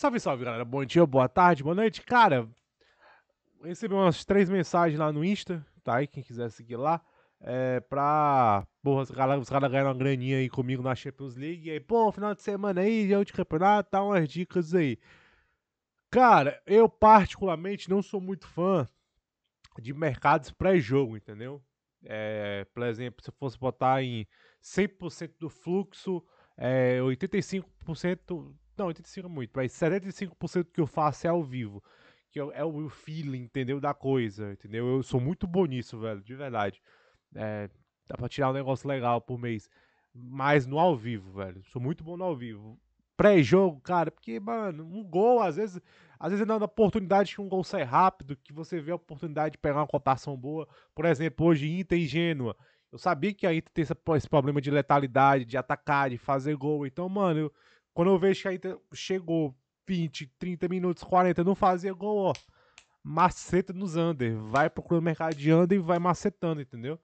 Salve, salve, galera. Bom dia, boa tarde, boa noite. Cara, recebi umas três mensagens lá no Insta, tá? aí quem quiser seguir lá, é pra. Porra, os caras cara ganharam uma graninha aí comigo na Champions League. E aí, pô, final de semana aí, dia de campeonato, tá umas dicas aí. Cara, eu particularmente não sou muito fã de mercados pré-jogo, entendeu? É, por exemplo, se eu fosse botar em 100% do fluxo é, 85%, não, 85% é muito, mas 75% que eu faço é ao vivo. Que é o é feeling, entendeu? Da coisa, entendeu? Eu sou muito bom nisso, velho, de verdade. É, dá pra tirar um negócio legal por mês. Mas no ao vivo, velho. Sou muito bom no ao vivo. Pré-jogo, cara, porque, mano, um gol, às vezes. Às vezes é na oportunidade que um gol sai rápido, que você vê a oportunidade de pegar uma cotação boa. Por exemplo, hoje Inter e Gênua. Eu sabia que a Inter tem esse problema de letalidade, de atacar, de fazer gol. Então, mano, eu, quando eu vejo que a Inter chegou 20, 30 minutos, 40, não fazia gol, ó. Maceta nos under. Vai procurando mercado de under e vai macetando, entendeu?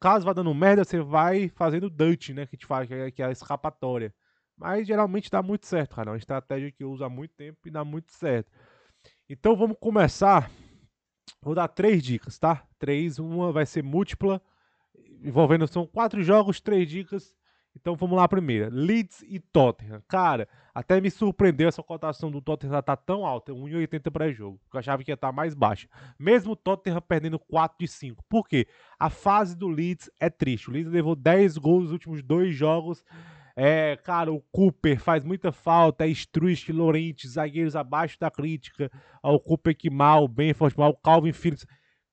Caso vá dando merda, você vai fazendo dante, né? Que te fala que é, que é a escapatória. Mas geralmente dá muito certo, cara. É uma estratégia que eu uso há muito tempo e dá muito certo. Então vamos começar. Vou dar três dicas, tá? Três. Uma vai ser múltipla envolvendo são quatro jogos, três dicas. Então vamos lá primeira. Leeds e Tottenham. Cara, até me surpreendeu essa cotação do Tottenham tá tão alta, 1,80 para jogo. Eu achava que ia estar tá mais baixa. Mesmo o Tottenham perdendo 4 de 5. Por quê? A fase do Leeds é triste. O Leeds levou 10 gols nos últimos dois jogos. É, cara, o Cooper faz muita falta, é Struich, Lorente, zagueiros abaixo da crítica, o Cooper que mal, bem forte mal, Calvin Phillips.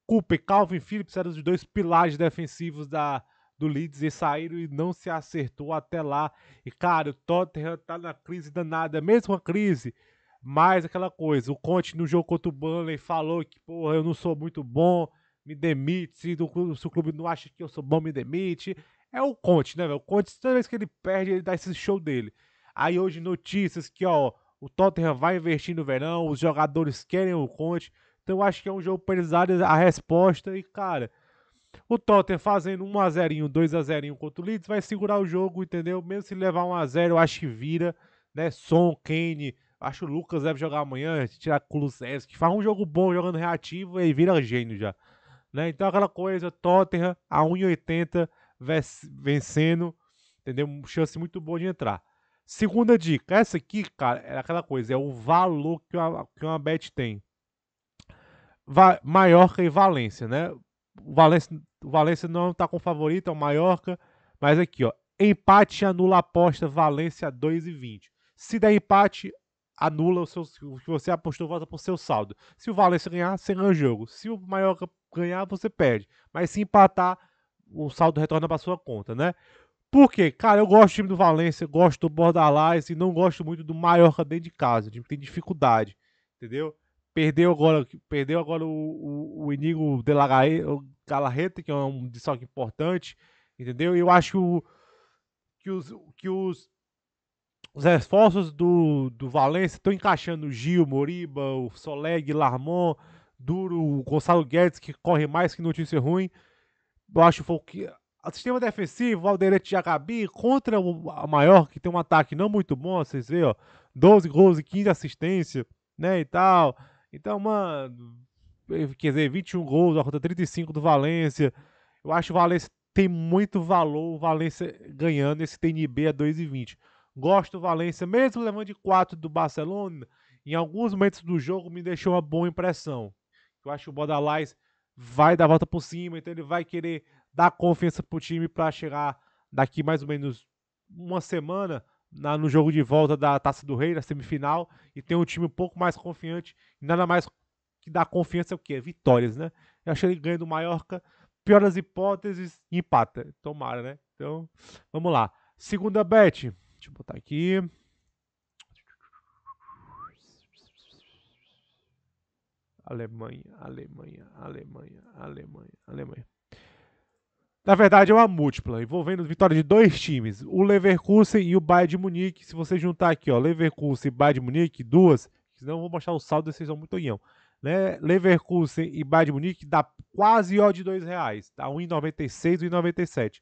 Cooper e Calvin Phillips eram os dois pilares defensivos da, do Leeds e saíram e não se acertou até lá. E, cara, o Tottenham tá na crise danada, mesma crise, mas aquela coisa. O Conte no jogo contra o Burnley falou que, porra, eu não sou muito bom, me demite. Se, do, se o clube não acha que eu sou bom, me demite. É o Conte, né, velho? O Conte, toda vez que ele perde, ele dá esse show dele. Aí hoje notícias que, ó, o Tottenham vai investir no verão, os jogadores querem o Conte. Então acho que é um jogo para eles darem a resposta e, cara, o Tottenham fazendo 1x0, 2x0 contra o Leeds vai segurar o jogo, entendeu? Mesmo se levar 1x0, eu acho que vira, né? Son, Kane, acho que o Lucas deve jogar amanhã, tirar Kulusevski, faz um jogo bom jogando reativo e vira gênio já. Né? Então aquela coisa, Tottenham a 1,80 vencendo, entendeu? Chance muito boa de entrar. Segunda dica, essa aqui, cara, é aquela coisa, é o valor que uma, que uma bet tem. Maiorca e Valência, né? O Valência, Valência não está com favorito, é o Maiorca. Mas aqui, ó. Empate anula a aposta Valência e 20. Se der empate, anula o, seu, o que você apostou, volta para o seu saldo. Se o Valência ganhar, você ganha o jogo. Se o Maiorca ganhar, você perde. Mas se empatar, o saldo retorna para sua conta, né? Por quê? Cara, eu gosto do time do Valência, gosto do Bordalás e não gosto muito do Maiorca dentro de casa. O time tem dificuldade, entendeu? Perdeu agora, perdeu agora o, o, o Inigo de Galarreta, que é um desfalque importante, entendeu? E eu acho que, o, que, os, que os, os esforços do, do Valência estão encaixando o Gil, Moriba, o Soleg, Larmon, Duro, o Gonçalo Guedes, que corre mais que notícia ruim. Eu acho que o sistema defensivo, Valderete Jacabi, contra o maior, que tem um ataque não muito bom, vocês veem, ó, 12 gols e 15 assistências, né, e tal. Então, mano, quer dizer, 21 gols, a rota 35 do Valência. Eu acho que o Valência tem muito valor, o Valência ganhando esse TNB a 2,20. Gosto do Valência, mesmo levando de 4 do Barcelona, em alguns momentos do jogo me deixou uma boa impressão. Eu acho que o Bodalais vai dar a volta por cima, então ele vai querer dar confiança pro time para chegar daqui mais ou menos uma semana na, no jogo de volta da Taça do Rei, na semifinal, e tem um time um pouco mais confiante, nada mais que dá confiança é o quê? Vitórias, né? Eu achei ele ganha do Mallorca, pior das hipóteses, empata. Tomara, né? Então, vamos lá. Segunda bet, deixa eu botar aqui. Alemanha, Alemanha, Alemanha, Alemanha, Alemanha. Na verdade, é uma múltipla, envolvendo vitória de dois times, o Leverkusen e o Bayern de Munique. Se você juntar aqui, ó, Leverkusen e Bayern de Munique, duas, senão eu vou mostrar o saldo, vocês são muito unhão. Né? Leverkusen e Bayern de Munique dá quase ó de dois reais, dá tá? 1,96 e 1,97.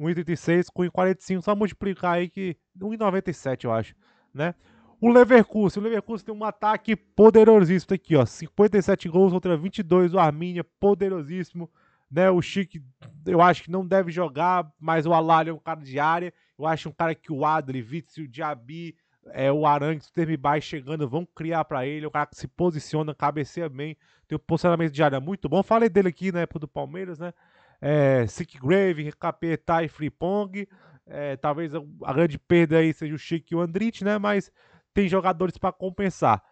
1,36 com 1,45, só multiplicar aí que 1,97 eu acho, né? O Leverkusen, o Leverkusen tem um ataque poderosíssimo tá aqui, ó, 57 gols contra 22 o Arminia, poderosíssimo. Né? O Chique, eu acho que não deve jogar, mas o Alalho é um cara de área. Eu acho um cara que o Adri, Vitsi, o Diaby, é, o Arangues, o Termibai chegando, vão criar para ele. É um cara que se posiciona, cabeceia bem, tem um posicionamento de área muito bom. Falei dele aqui na né, época do Palmeiras, né? É, Sick Grave, Capetá e Fripong. É, talvez a grande perda aí seja o Chique e o Andrit, né? Mas tem jogadores para compensar.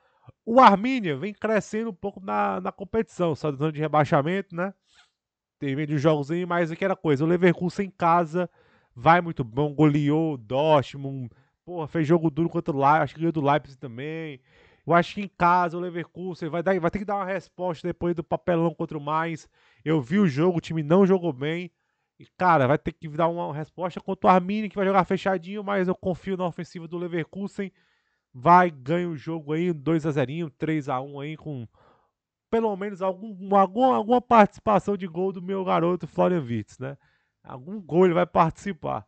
O Armínia vem crescendo um pouco na, na competição, só zona de rebaixamento, né? Teve meio de jogos aí, mas aqui era coisa. O Leverkusen em casa vai muito bom, goleou o Dortmund, porra, fez jogo duro contra o Leipzig, acho que ganhou do Leipzig também. Eu acho que em casa o Leverkusen vai, dar, vai ter que dar uma resposta depois do papelão contra o Mainz. Eu vi o jogo, o time não jogou bem. E, cara, vai ter que dar uma resposta contra o Armini, que vai jogar fechadinho, mas eu confio na ofensiva do Leverkusen. Vai, ganha o jogo aí, 2x0, 3x1 aí, com pelo menos algum, alguma participação de gol do meu garoto Florian Wirtz, né? Algum gol ele vai participar.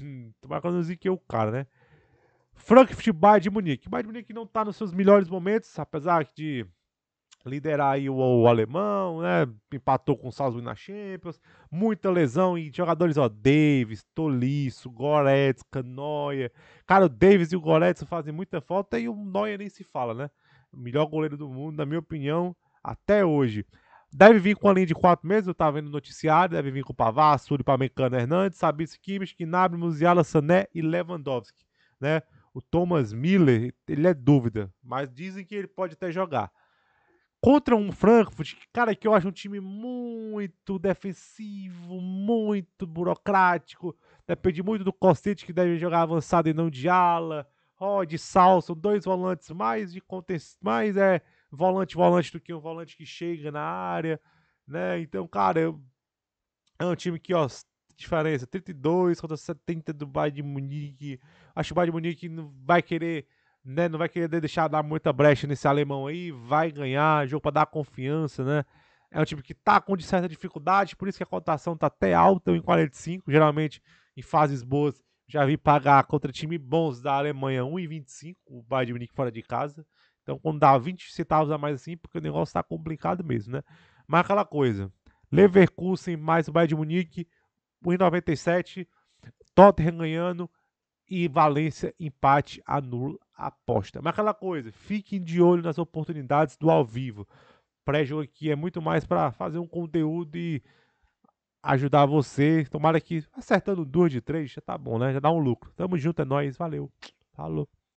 Hum, tomara que eu não ziquei o cara, né? Frankfurt Bayern de Munique. Bayern de Munique não está nos seus melhores momentos, apesar de liderar aí o, o alemão, né? Empatou com o Salzburg na Champions. Muita lesão e jogadores, ó, Davis, Tolisso, Goretzka, Noia. Cara, o Davis e o Goretzka fazem muita falta e o Noia nem se fala, né? melhor goleiro do mundo, na minha opinião até hoje. Deve vir com a linha de quatro meses, eu estava vendo o noticiário, deve vir com Pavá, Suri, Pamecano, Hernandes, Sabitz, Kimmich, Gnabry, Musiala, Sané e Lewandowski, né? O Thomas Miller, ele é dúvida, mas dizem que ele pode até jogar. Contra um Frankfurt, cara, que eu acho um time muito defensivo, muito burocrático. Depende muito do Costete, que deve jogar avançado e não de ala. Rod, Salson, dois volantes mais de contexto, mais é, volante, volante do que um volante que chega na área, né? Então, cara, eu, é um time que, ó, diferença, 32 contra 70 do Bayern de Munique. Acho que o Bayern de Munique não vai querer, né, não vai querer deixar dar muita brecha nesse alemão aí, vai ganhar, jogo para dar confiança, né? É um time que tá com de certa dificuldade, por isso que a cotação tá até alta em 45, geralmente em fases boas. Já vi pagar contra time bons da Alemanha 1,25 o Bayern de Munique fora de casa. Então, quando dá 20 centavos a mais assim, porque o negócio está complicado mesmo, né? Mas aquela coisa, Leverkusen mais o Bayern de Munique, 1,97, Tottenham ganhando e Valência empate anula a aposta. Mas aquela coisa, fiquem de olho nas oportunidades do ao vivo. Pré-jogo aqui é muito mais para fazer um conteúdo e ajudar você. Tomara que acertando duas de três já tá bom, né? Já dá um lucro. Tamo junto, é nóis. Valeu. Falou.